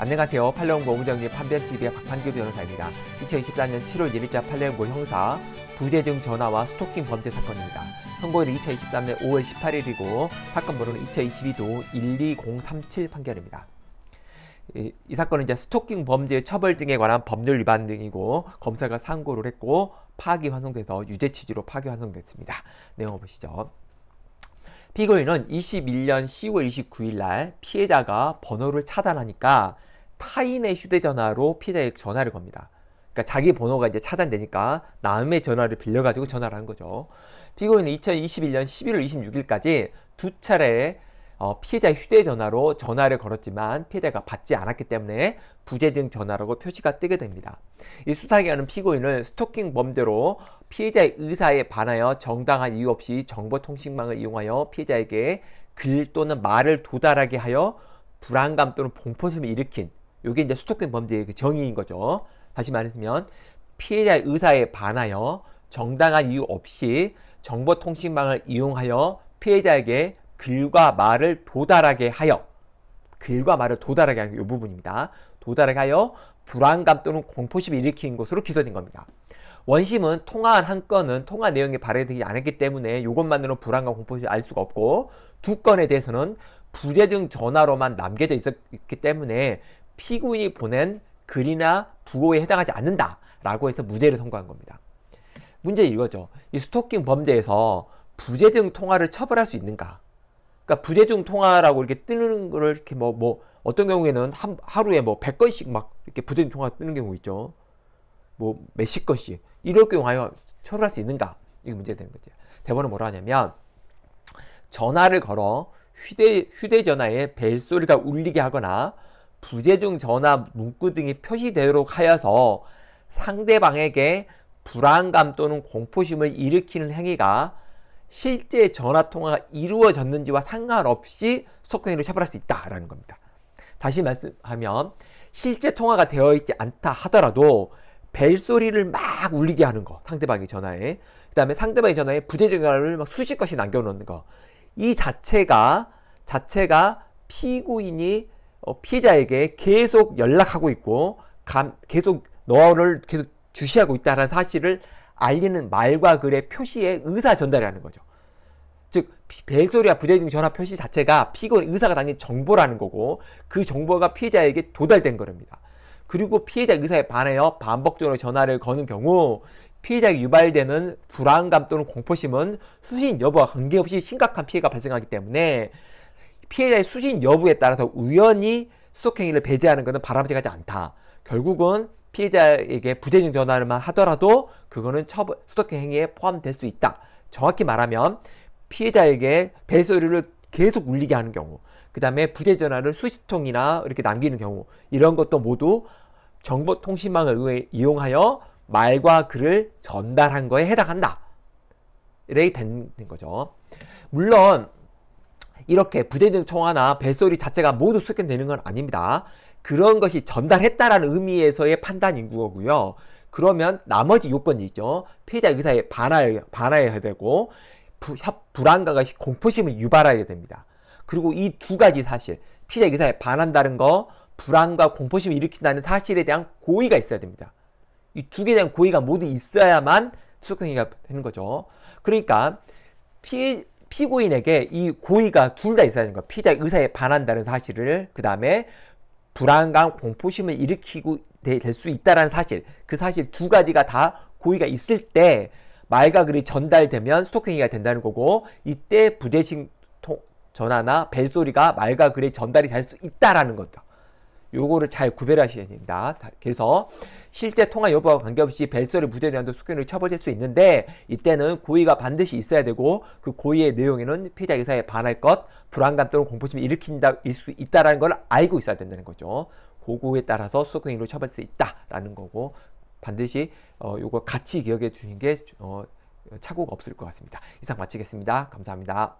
안녕하세요. 팔레온고 오부정 판변TV의 박판규 변호사입니다. 2024년 7월 1일자 팔레온고 형사 부재중 전화와 스토킹 범죄 사건입니다. 선고일은 2023년 5월 18일이고 사건 번호는 2 0 2 2 12037 판결입니다. 이, 이, 사건은 이제 스토킹 범죄 처벌 등에 관한 법률 위반 등이고 검사가 상고를 했고 파기 환송돼서 유죄 취지로 파기 환송됐습니다. 내용 보시죠. 피고인은 21년 10월 29일 날 피해자가 번호를 차단하니까 타인의 휴대전화로 피해자에게 전화를 겁니다. 그러니까 자기 번호가 이제 차단되니까 남의 전화를 빌려가지고 전화를 한 거죠. 피고인은 2021년 11월 26일까지 두 차례 어, 피해자 휴대전화로 전화를 걸었지만 피해자가 받지 않았기 때문에 부재증 전화라고 표시가 뜨게 됩니다. 이 수사기관은 피고인을 스토킹 범죄로 피해자의 의사에 반하여 정당한 이유 없이 정보통신망을 이용하여 피해자에게 글 또는 말을 도달하게 하여 불안감 또는 공포심을 일으킨 이게 이제 수척된 범죄의 그 정의인 거죠. 다시 말했으면 피해자의 의사에 반하여 정당한 이유 없이 정보통신망을 이용하여 피해자에게 글과 말을 도달하게 하여 글과 말을 도달하게 하는 이 부분입니다. 도달하게 하여 불안감 또는 공포심을 일으킨 것으로 기소된 겁니다. 원심은 통화한 한 건은 통화 내용이 발행되지 않았기 때문에 이것만으로 불안감 공포심을 알 수가 없고 두 건에 대해서는 부재중 전화로만 남겨져 있었기 때문에 피고인이 보낸 글이나 부고에 해당하지 않는다라고 해서 무죄를 선고한 겁니다. 문제 이거죠. 이 스토킹 범죄에서 부재중 통화를 처벌할 수 있는가? 그러니까 부재중 통화라고 이렇게 뜨는 거를 이렇게 뭐, 뭐, 어떤 경우에는 한, 하루에 뭐 100건씩 막 이렇게 부재중 통화 뜨는 경우 있죠. 뭐 몇십 건씩. 이럴 경우에 처벌할 수 있는가? 이게 문제 되는 거죠. 대법은 뭐라 하냐면 전화를 걸어 휴대, 휴대전화에 벨소리가 울리게 하거나 부재중 전화 문구 등이 표시되도록 하여서 상대방에게 불안감 또는 공포심을 일으키는 행위가 실제 전화통화가 이루어졌는지와 상관없이 속행위로 처벌할 수 있다라는 겁니다. 다시 말씀하면 실제 통화가 되어 있지 않다 하더라도 벨소리를 막 울리게 하는 거 상대방이 전화에 그 다음에 상대방의 전화에 부재중 전화를 막 수십 건씩 남겨놓는 거 이 자체가 자체가 피고인이 어, 피해자에게 계속 연락하고 있고 감, 계속 너를 계속 주시하고 있다는 사실을 알리는 말과 글의 표시에 의사 전달이라는 거죠. 즉 벨소리와 부재중 전화 표시 자체가 피고 의사가 당긴 정보라는 거고 그 정보가 피해자에게 도달된 겁니다. 그리고 피해자 의사에 반하여 반복적으로 전화를 거는 경우 피해자에게 유발되는 불안감 또는 공포심은 수신 여부와 관계없이 심각한 피해가 발생하기 때문에 피해자의 수신 여부에 따라서 우연히 수속행위를 배제하는 것은 바람직하지 않다. 결국은 피해자에게 부재중 전화를만 하더라도 그거는 처벌, 수속행위에 포함될 수 있다. 정확히 말하면 피해자에게 벨소리를 계속 울리게 하는 경우, 그 다음에 부재 전화를 수십 통이나 이렇게 남기는 경우, 이런 것도 모두 정보통신망을 이용하여 말과 글을 전달한 거에 해당한다. 이렇게 된 거죠. 물론 이렇게 부대등 총화나 벨소리 자체가 모두 수색되는 건 아닙니다. 그런 것이 전달했다라는 의미에서의 판단인 거고요. 그러면 나머지 요건이 있죠. 피해자 의사에 반하여, 반하여야 되고 부, 협, 불안감과 공포심을 유발하게 됩니다. 그리고 이 두 가지 사실, 피해자 의사에 반한다는 거, 불안과 공포심을 일으킨다는 사실에 대한 고의가 있어야 됩니다. 이 두 개에 대한 고의가 모두 있어야만 수석행위가 되는 거죠. 그러니까 피해 피고인에게 이 고의가 둘 다 있어야 하는 거야. 피자 의사에 반한다는 사실을 그 다음에 불안감, 공포심을 일으키고 될 수 있다라는 사실 그 사실 두 가지가 다 고의가 있을 때 말과 글이 전달되면 스토킹이가 된다는 거고 이때 부재식 전화나 벨소리가 말과 글에 전달이 될 수 있다라는 거다. 요거를 잘 구별하셔야 됩니다. 그래서 실제 통화 여부와 관계없이 벨소리 무죄 대한도 수견을 처벌될 수 있는데 이때는 고의가 반드시 있어야 되고 그 고의의 내용에는 피해자 의사에 반할 것, 불안감 또는 공포심을 일으킨다 일 수 있다라는 걸 알고 있어야 된다는 거죠. 고고에 따라서 수수행위로 처벌될 수 있다라는 거고 반드시 어, 요거 같이 기억해 주신 게 어, 착오가 없을 것 같습니다. 이상 마치겠습니다. 감사합니다.